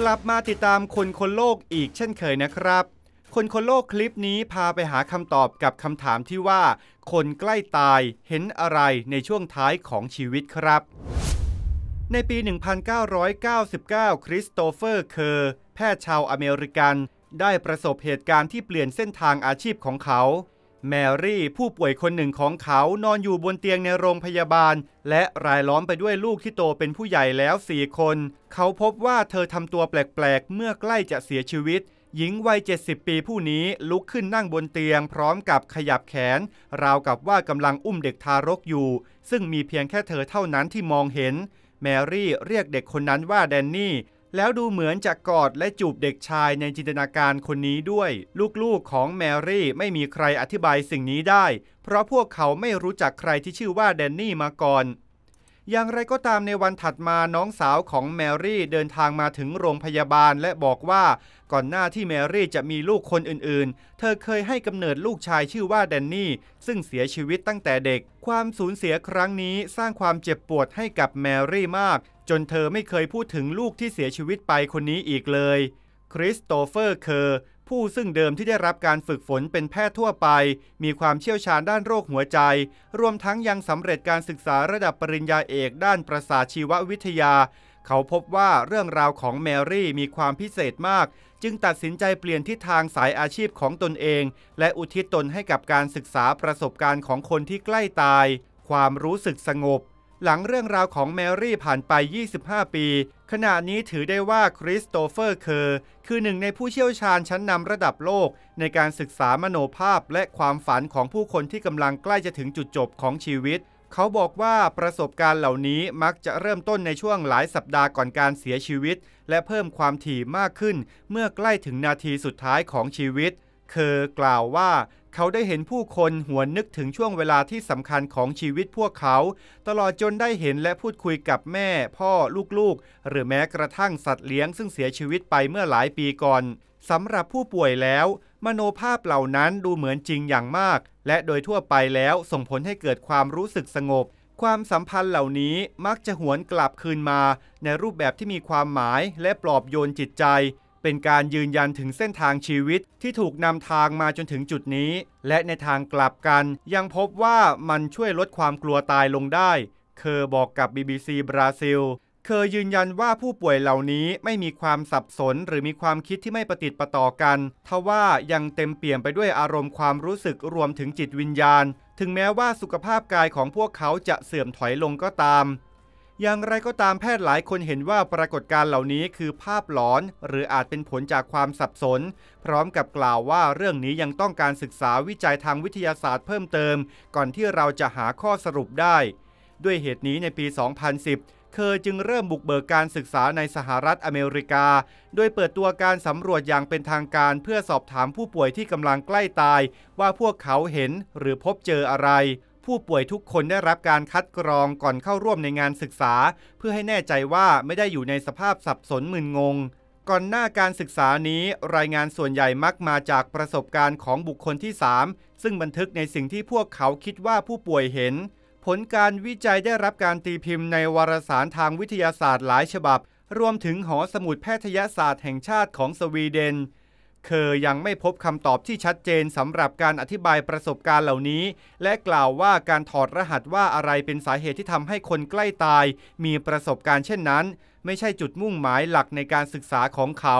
กลับมาติดตามคนคนโลกอีกเช่นเคยนะครับ คนคนโลกคลิปนี้พาไปหาคำตอบกับคำถามที่ว่า คนใกล้ตายเห็นอะไรในช่วงท้ายของชีวิตครับ ในปี 1999 คริสโตเฟอร์เคอร์ แพทย์ชาวอเมริกัน ได้ประสบเหตุการณ์ที่เปลี่ยนเส้นทางอาชีพของเขาแมรี่ผู้ป่วยคนหนึ่งของเขานอนอยู่บนเตียงในโรงพยาบาล และรายล้อมไปด้วยลูกที่โตเป็นผู้ใหญ่แล้วสี่คน เขาพบว่าเธอทำตัวแปลกๆ เมื่อใกล้จะเสียชีวิต หญิงวัย 70 ปีผู้นี้ลุกขึ้นนั่งบนเตียงพร้อมกับขยับแขน ราวกับว่ากำลังอุ้มเด็กทารกอยู่ ซึ่งมีเพียงแค่เธอเท่านั้นที่มองเห็น แมรี่เรียกเด็กคนนั้นว่าแดนนี่แล้วดูเหมือนจะกอดและจูบเด็กชายในจินตนาการคนนี้ด้วย ลูกๆของแมรี่ไม่มีใครอธิบายสิ่งนี้ได้ เพราะพวกเขาไม่รู้จักใครที่ชื่อว่าแดนนี่มาก่อน อย่างไรก็ตามในวันถัดมาน้องสาวของแมรี่เดินทางมาถึงโรงพยาบาล และบอกว่าก่อนหน้าที่แมรี่จะมีลูกคนอื่นๆ เธอเคยให้กำเนิดลูกชายชื่อว่าแดนนี่ซึ่งเสียชีวิตตั้งแต่เด็กความสูญเสียครั้งนี้ สร้างความเจ็บปวดให้กับแมรี่มากจนเธอไม่เคยพูดถึงลูกที่เสียชีวิตไปคนนี้อีกเลย คริสโตเฟอร์เคอร์ ผู้ซึ่งเดิมที่ได้รับการฝึกฝนเป็นแพทย์ทั่วไป มีความเชี่ยวชาญด้านโรคหัวใจ รวมทั้งยังสำเร็จการศึกษาระดับปริญญาเอกด้านประสาชีววิทยา เขาพบว่าเรื่องราวของแมรี่มีความพิเศษมาก จึงตัดสินใจเปลี่ยนทิศทางสายอาชีพของตนเอง และอุทิศตนให้กับการศึกษาประสบการณ์ของคนที่ใกล้ตาย ความรู้สึกสงบหลังเรื่องราวของแมรี่ผ่านไป 25 ปี ขณะนี้ถือได้ว่าคริสโตเฟอร์เคอร์ คือหนึ่งในผู้เชี่ยวชาญชั้นนำระดับโลก ในการศึกษามโนภาพและความฝันของผู้คนที่กำลังใกล้จะถึงจุดจบของชีวิต เขาบอกว่าประสบการณ์เหล่านี้มักจะเริ่มต้นในช่วงหลายสัปดาห์ก่อนการเสียชีวิต และเพิ่มความถี่มากขึ้น เมื่อใกล้ถึงนาทีสุดท้ายของชีวิต เคอกล่าวว่าเขาได้เห็นผู้คนหวนนึกถึงช่วงเวลาที่สำคัญของชีวิตพวกเขา ตลอดจนได้เห็นและพูดคุยกับแม่ พ่อลูกๆหรือแม้กระทั่งสัตว์เลี้ยงซึ่งเสียชีวิตไปเมื่อหลายปีก่อน สำหรับผู้ป่วยแล้ว มโนภาพเหล่านั้นดูเหมือนจริงอย่างมาก และโดยทั่วไปแล้วส่งผลให้เกิดความรู้สึกสงบ ความสัมพันธ์เหล่านี้มักจะหวนกลับคืนมา ในรูปแบบที่มีความหมายและปลอบโยนจิตใจเป็นการยืนยันถึงเส้นทางชีวิตที่ถูกนำทางมาจนถึงจุดนี้ และในทางกลับกัน ยังพบว่ามันช่วยลดความกลัวตายลงได้ เคอบอกกับ BBC บราซิลเคยยืนยันว่าผู้ป่วยเหล่านี้ไม่มีความสับสนหรือมีความคิดที่ไม่ประติดประต่อกันทว่ายังเต็มเปี่ยมไปด้วยอารมณ์ความรู้สึกรวมถึงจิตวิญญาณ ถึงแม้ว่าสุขภาพกายของพวกเขาจะเสื่อมถอยลงก็ตามอย่างไรก็ตามแพทย์หลายคนเห็นว่าปรากฏการณ์เหล่านี้คือภาพหลอนหรืออาจเป็นผลจากความสับสน พร้อมกับกล่าวว่าเรื่องนี้ยังต้องการศึกษาวิจัยทางวิทยาศาสตร์เพิ่มเติม ก่อนที่เราจะหาข้อสรุปได้ ด้วยเหตุนี้ในปี 2010 เคยจึงเริ่มบุกเบิกการศึกษาในสหรัฐอเมริกา โดยเปิดตัวการสำรวจอย่างเป็นทางการ เพื่อสอบถามผู้ป่วยที่กำลังใกล้ตาย ว่าพวกเขาเห็นหรือพบเจออะไรผู้ป่วยทุกคนได้รับการคัดกรองก่อนเข้าร่วมในงานศึกษาเพื่อให้แน่ใจว่าไม่ได้อยู่ในสภาพสับสนมึนงง ก่อนหน้าการศึกษานี้รายงานส่วนใหญ่มักมาจากประสบการณ์ของบุคคลที่ 3 ซึ่งบันทึกในสิ่งที่พวกเขาคิดว่าผู้ป่วยเห็น ผลการวิจัยได้รับการตีพิมพ์ในวารสารทางวิทยาศาสตร์หลายฉบับ รวมถึงหอสมุดแพทยศาสตร์แห่งชาติของสวีเดนเคอยังไม่พบคำตอบที่ชัดเจนสำหรับการอธิบายประสบการณ์เหล่านี้ และกล่าวว่าการถอดรหัสว่าอะไรเป็นสาเหตุที่ทำให้คนใกล้ตายมีประสบการณ์เช่นนั้น ไม่ใช่จุดมุ่งหมายหลักในการศึกษาของเขา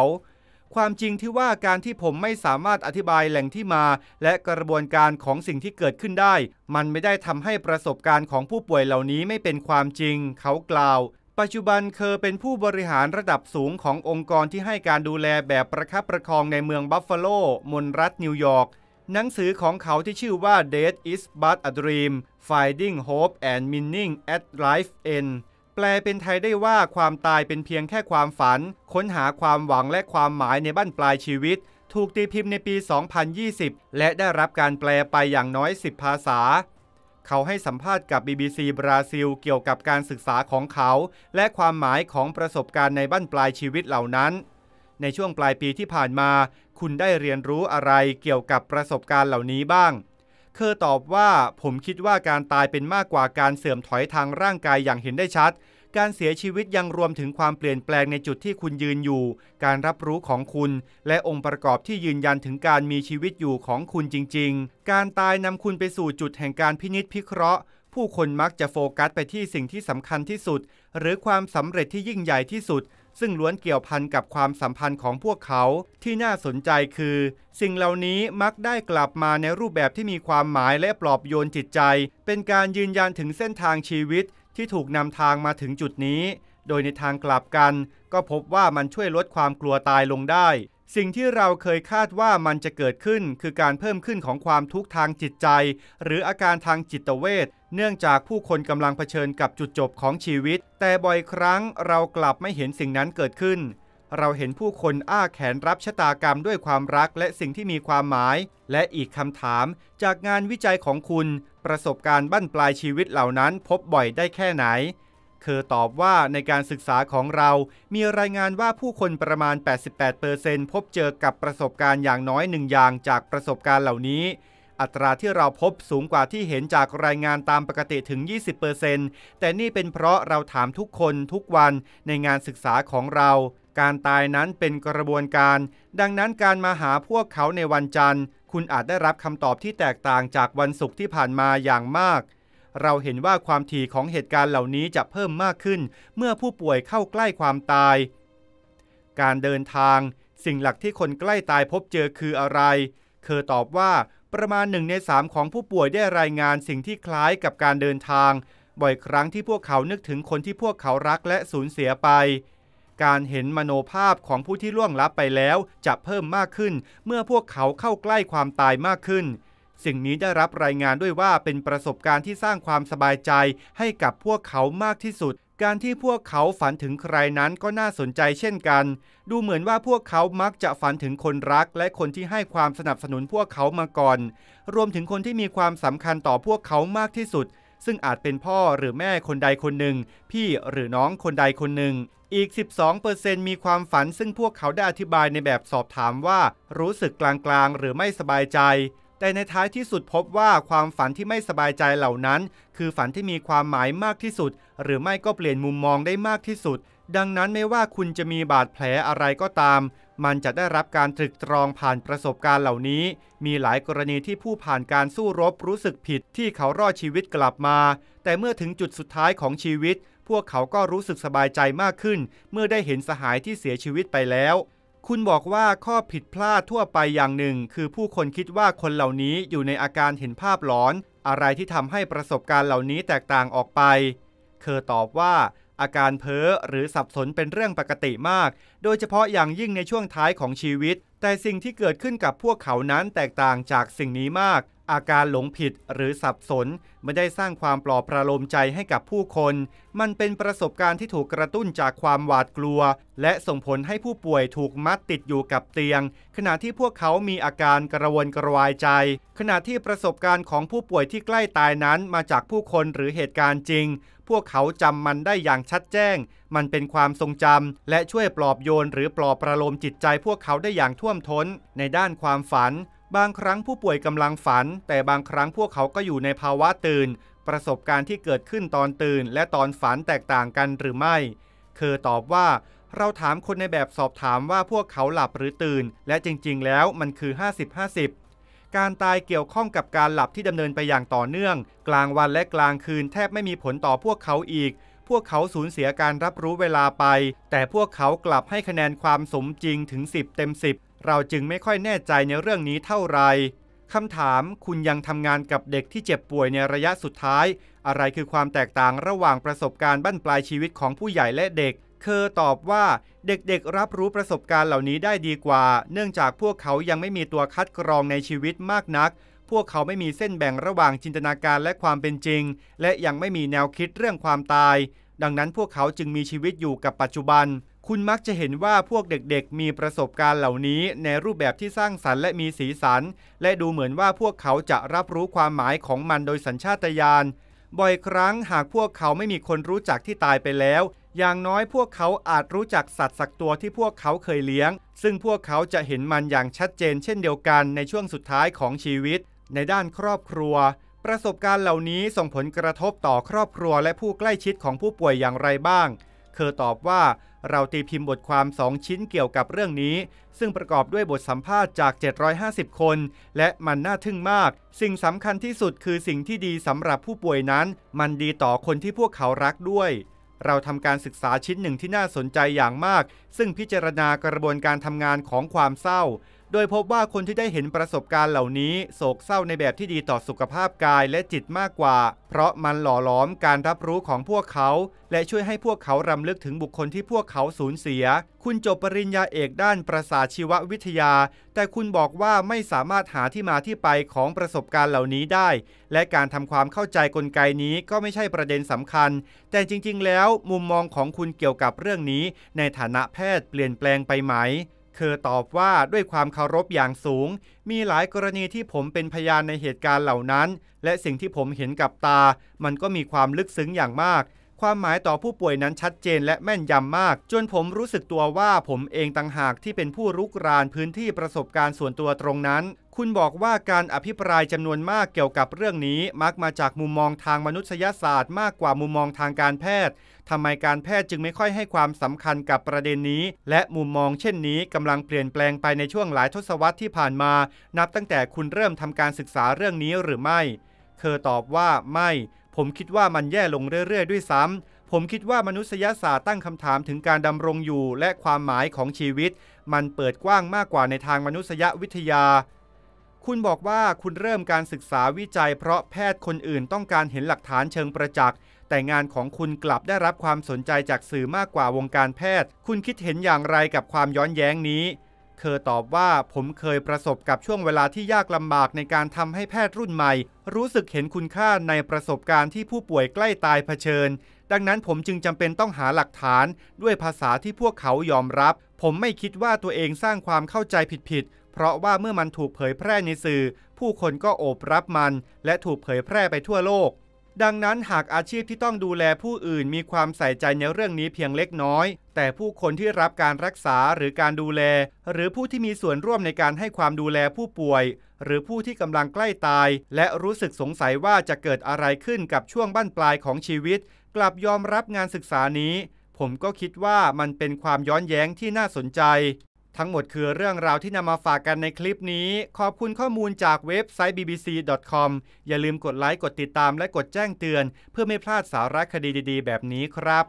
ความจริงที่ว่าการที่ผมไม่สามารถอธิบายแหล่งที่มา และกระบวนการของสิ่งที่เกิดขึ้นได้ มันไม่ได้ทำให้ประสบการณ์ของผู้ป่วยเหล่านี้ไม่เป็นความจริง เขากล่าวปัจจุบันเคอเป็นผู้บริหารระดับสูงขององค์กรที่ให้การดูแลแบบประคับประคองในเมืองบัฟฟาโลมนรัฐนิวยอร์ก หนังสือของเขาที่ชื่อว่า Death is but a dream Finding Hope and Meaning at Life End แปลเป็นไทยได้ว่าความตายเป็นเพียงแค่ความฝัน ค้นหาความหวังและความหมายในบั้นปลายชีวิต ถูกตีพิมพ์ในปี 2020 และได้รับการแปลไปอย่างน้อย 10 ภาษาเขาให้สัมภาษณ์กับ BBC บราซิลเกี่ยวกับการศึกษาของเขา และความหมายของประสบการณ์ในบั้นปลายชีวิตเหล่านั้น ในช่วงปลายปีที่ผ่านมา คุณได้เรียนรู้อะไรเกี่ยวกับประสบการณ์เหล่านี้บ้างเธอตอบว่าผมคิดว่าการตายเป็นมากกว่าการเสื่อมถอยทางร่างกายอย่างเห็นได้ชัดการเสียชีวิตยังรวมถึงความเปลี่ยนแปลงในจุดที่คุณยืนอยู่ การรับรู้ของคุณ และองค์ประกอบที่ยืนยันถึงการมีชีวิตอยู่ของคุณจริงๆ การตายนำคุณไปสู่จุดแห่งการพินิจพิเคราะห์ ผู้คนมักจะโฟกัสไปที่สิ่งที่สำคัญที่สุด หรือความสำเร็จที่ยิ่งใหญ่ที่สุด ซึ่งล้วนเกี่ยวพันกับความสัมพันธ์ของพวกเขา ที่น่าสนใจคือ สิ่งเหล่านี้มักได้กลับมาในรูปแบบที่มีความหมายและปลอบโยนจิตใจ เป็นการยืนยันถึงเส้นทางชีวิตที่ถูกนำทางมาถึงจุดนี้ โดยในทางกลับกันก็พบว่ามันช่วยลดความกลัวตายลงได้ สิ่งที่เราเคยคาดว่ามันจะเกิดขึ้นคือการเพิ่มขึ้นของความทุกข์ทางจิตใจ หรืออาการทางจิตเวชเนื่องจากผู้คนกำลังเผชิญกับจุดจบของชีวิต แต่บ่อยครั้งเรากลับไม่เห็นสิ่งนั้นเกิดขึ้นเราเห็นผู้คนอ้าแขนรับชะตากรรมด้วยความรักและสิ่งที่มีความหมาย และอีกคำถาม จากงานวิจัยของคุณ ประสบการณ์บั้นปลายชีวิตเหล่านั้นพบบ่อยได้แค่ไหนเธอตอบว่าในการศึกษาของเรา มีรายงานว่าผู้คนประมาณ88%พบเจอกับประสบการณ์อย่างน้อยหนึ่งอย่างจากประสบการณ์เหล่านี้ อัตราที่เราพบสูงกว่าที่เห็นจากรายงานตามปกติถึง20%แต่นี่เป็นเพราะเราถามทุกคนทุกวันในงานศึกษาของเราการตายนั้นเป็นกระบวนการ ดังนั้นการมาหาพวกเขาในวันจันทร์ คุณอาจได้รับคำตอบที่แตกต่างจากวันศุกร์ที่ผ่านมาอย่างมาก เราเห็นว่าความถี่ของเหตุการณ์เหล่านี้จะเพิ่มมากขึ้นเมื่อผู้ป่วยเข้าใกล้ความตาย การเดินทางสิ่งหลักที่คนใกล้ตายพบเจอคืออะไรเธอตอบว่าประมาณหนึ่งในสามของผู้ป่วยได้รายงานสิ่งที่คล้ายกับการเดินทาง บ่อยครั้งที่พวกเขานึกถึงคนที่พวกเขารักและสูญเสียไปการเห็นมโนภาพของผู้ที่ล่วงลับไปแล้วจะเพิ่มมากขึ้นเมื่อพวกเขาเข้าใกล้ความตายมากขึ้น สิ่งนี้ได้รับรายงานด้วยว่าเป็นประสบการณ์ที่สร้างความสบายใจให้กับพวกเขามากที่สุด การที่พวกเขาฝันถึงใครนั้นก็น่าสนใจเช่นกัน ดูเหมือนว่าพวกเขามักจะฝันถึงคนรักและคนที่ให้ความสนับสนุนพวกเขามาก่อน รวมถึงคนที่มีความสำคัญต่อพวกเขามากที่สุดซึ่งอาจเป็นพ่อหรือแม่คนใดคนหนึ่ง พี่หรือน้องคนใดคนหนึ่ง อีก 12%มีความฝันซึ่งพวกเขาได้อธิบายในแบบสอบถามว่า รู้สึกกลางๆ หรือไม่สบายใจ แต่ในท้ายที่สุดพบว่าความฝันที่ไม่สบายใจเหล่านั้น คือฝันที่มีความหมายมากที่สุด หรือไม่ก็เปลี่ยนมุมมองได้มากที่สุด ดังนั้นไม่ว่าคุณจะมีบาดแผลอะไรก็ตามมันจะได้รับการตรึกตรองผ่านประสบการณ์เหล่านี้ มีหลายกรณีที่ผู้ผ่านการสู้รบ รู้สึกผิดที่เขารอดชีวิตกลับมา แต่เมื่อถึงจุดสุดท้ายของชีวิต พวกเขาก็รู้สึกสบายใจมากขึ้นเมื่อได้เห็นสหายที่เสียชีวิตไปแล้ว คุณบอกว่าข้อผิดพลาดทั่วไปอย่างหนึ่ง คือผู้คนคิดว่าคนเหล่านี้อยู่ในอาการเห็นภาพหลอน อะไรที่ทำให้ประสบการณ์เหล่านี้แตกต่างออกไป เคอตอบว่าอาการเพ้อหรือสับสนเป็นเรื่องปกติมาก โดยเฉพาะอย่างยิ่งในช่วงท้ายของชีวิต แต่สิ่งที่เกิดขึ้นกับพวกเขานั้นแตกต่างจากสิ่งนี้มากอาการหลงผิดหรือสับสนไม่ได้สร้างความปลอบประโลมใจให้กับผู้คน มันเป็นประสบการณ์ที่ถูกกระตุ้นจากความหวาดกลัวและส่งผลให้ผู้ป่วยถูกมัดติดอยู่กับเตียงขณะที่พวกเขามีอาการกระวนกระวายใจ ขณะที่ประสบการณ์ของผู้ป่วยที่ใกล้ตายนั้นมาจากผู้คนหรือเหตุการณ์จริง พวกเขาจำมันได้อย่างชัดแจ้ง มันเป็นความทรงจำและช่วยปลอบโยนหรือปลอบประโลมจิตใจพวกเขาได้อย่างท่วมท้นในด้านความฝันบางครั้งผู้ป่วยกำลังฝัน แต่บางครั้งพวกเขาก็อยู่ในภาวะตื่น ประสบการณ์ที่เกิดขึ้นตอนตื่นและตอนฝันแตกต่างกันหรือไม่ เคอตอบว่า เราถามคนในแบบสอบถามว่าพวกเขาหลับหรือตื่น และจริงๆ แล้วมันคือ 50-50 การตายเกี่ยวข้องกับการหลับที่ดำเนินไปอย่างต่อเนื่อง กลางวันและกลางคืนแทบไม่มีผลต่อพวกเขาอีก พวกเขาสูญเสียการรับรู้เวลาไป แต่พวกเขากลับให้คะแนนความสมจริงถึง 10 เต็ม 10เราจึงไม่ค่อยแน่ใจในเรื่องนี้เท่าไหร่คำถามคุณยังทำงานกับเด็กที่เจ็บป่วยในระยะสุดท้าย อะไรคือความแตกต่างระหว่างประสบการณ์บั้นปลายชีวิตของผู้ใหญ่และเด็ก เคอตอบว่าเด็กๆรับรู้ประสบการณ์เหล่านี้ได้ดีกว่า เนื่องจากพวกเขายังไม่มีตัวคัดกรองในชีวิตมากนัก พวกเขาไม่มีเส้นแบ่งระหว่างจินตนาการและความเป็นจริง และยังไม่มีแนวคิดเรื่องความตาย ดังนั้นพวกเขาจึงมีชีวิตอยู่กับปัจจุบันคุณมักจะเห็นว่าพวกเด็กๆ มีประสบการณ์เหล่านี้ในรูปแบบที่สร้างสรรค์และมีสีสัน และดูเหมือนว่าพวกเขาจะรับรู้ความหมายของมันโดยสัญชาตญาณบ่อยครั้งหากพวกเขาไม่มีคนรู้จักที่ตายไปแล้ว อย่างน้อยพวกเขาอาจรู้จักสัตว์สักตัวที่พวกเขาเคยเลี้ยง ซึ่งพวกเขาจะเห็นมันอย่างชัดเจน เช่นเดียวกันในช่วงสุดท้ายของชีวิต ในด้านครอบครัว ประสบการณ์เหล่านี้ส่งผลกระทบต่อครอบครัวและผู้ใกล้ชิดของผู้ป่วยอย่างไรบ้างเคอตอบว่าเราตีพิมพ์บทความ 2 ชิ้นเกี่ยวกับเรื่องนี้ ซึ่งประกอบด้วยบทสัมภาษณ์จาก 750 คน และมันน่าทึ่งมาก สิ่งสำคัญที่สุดคือสิ่งที่ดีสำหรับผู้ป่วยนั้น มันดีต่อคนที่พวกเขารักด้วย เราทำการศึกษาชิ้นหนึ่งที่น่าสนใจอย่างมาก ซึ่งพิจารณากระบวนการทำงานของความเศร้าโดยพบว่าคนที่ได้เห็นประสบการณ์เหล่านี้ โศกเศร้าในแบบที่ดีต่อสุขภาพกายและจิตมากกว่า เพราะมันหล่อหลอมการรับรู้ของพวกเขา และช่วยให้พวกเขารำลึกถึงบุคคลที่พวกเขาสูญเสีย คุณจบปริญญาเอกด้านประสาชีววิทยา แต่คุณบอกว่าไม่สามารถหาที่มาที่ไปของประสบการณ์เหล่านี้ได้ และการทำความเข้าใจกลไกนี้ก็ไม่ใช่ประเด็นสำคัญ แต่จริงๆ แล้ว มุมมองของคุณเกี่ยวกับเรื่องนี้ในฐานะแพทย์เปลี่ยนแปลงไปไหมเธอตอบว่าด้วยความเคารพอย่างสูง มีหลายกรณีที่ผมเป็นพยานในเหตุการณ์เหล่านั้น และสิ่งที่ผมเห็นกับตา มันก็มีความลึกซึ้งอย่างมากความหมายต่อผู้ป่วยนั้นชัดเจนและแม่นยำมาก จนผมรู้สึกตัวว่าผมเองต่างหากที่เป็นผู้รุกรานพื้นที่ประสบการณ์ส่วนตัวตรงนั้น คุณบอกว่าการอภิปรายจำนวนมากเกี่ยวกับเรื่องนี้มักมาจากมุมมองทางมนุษยศาสตร์มากกว่ามุมมองทางการแพทย์ทำไมการแพทย์จึงไม่ค่อยให้ความสำคัญกับประเด็นนี้ และมุมมองเช่นนี้กำลังเปลี่ยนแปลงไปในช่วงหลายทศวรรษที่ผ่านมา นับตั้งแต่คุณเริ่มทำการศึกษาเรื่องนี้หรือไม่เธอตอบว่าไม่ผมคิดว่ามันแย่ลงเรื่อยๆด้วยซ้ำ ผมคิดว่ามนุษยศาสตร์ตั้งคำถามถึงการดำรงอยู่ และความหมายของชีวิต มันเปิดกว้างมากกว่าในทางมนุษยวิทยา คุณบอกว่าคุณเริ่มการศึกษาวิจัยเพราะแพทย์คนอื่นต้องการเห็นหลักฐานเชิงประจักษ์ แต่งานของคุณกลับได้รับความสนใจจากสื่อมากกว่าวงการแพทย์ คุณคิดเห็นอย่างไรกับความย้อนแย้งนี้เธอตอบว่าผมเคยประสบกับช่วงเวลาที่ยากลำบากในการทำให้แพทย์รุ่นใหม่ รู้สึกเห็นคุณค่าในประสบการณ์ที่ผู้ป่วยใกล้ตายเผชิญ ดังนั้นผมจึงจำเป็นต้องหาหลักฐานด้วยภาษาที่พวกเขายอมรับ ผมไม่คิดว่าตัวเองสร้างความเข้าใจผิดๆ เพราะว่าเมื่อมันถูกเผยแพร่ในสื่อ ผู้คนก็โอบรับมัน และถูกเผยแพร่ไปทั่วโลกดังนั้นหากอาชีพที่ต้องดูแลผู้อื่น มีความใส่ใจในเรื่องนี้เพียงเล็กน้อย แต่ผู้คนที่รับการรักษาหรือการดูแล หรือผู้ที่มีส่วนร่วมในการให้ความดูแลผู้ป่วย หรือผู้ที่กำลังใกล้ตาย และรู้สึกสงสัยว่าจะเกิดอะไรขึ้นกับช่วงบั้นปลายของชีวิต กลับยอมรับงานศึกษานี้ ผมก็คิดว่ามันเป็นความย้อนแย้งที่น่าสนใจทั้งหมดคือเรื่องราวที่นำมาฝากกันในคลิปนี้ ขอบคุณข้อมูลจากเว็บไซต์ bbc.com อย่าลืมกดไลค์ กดติดตาม และกดแจ้งเตือน เพื่อไม่พลาดสาระคดีดีๆ แบบนี้ครับ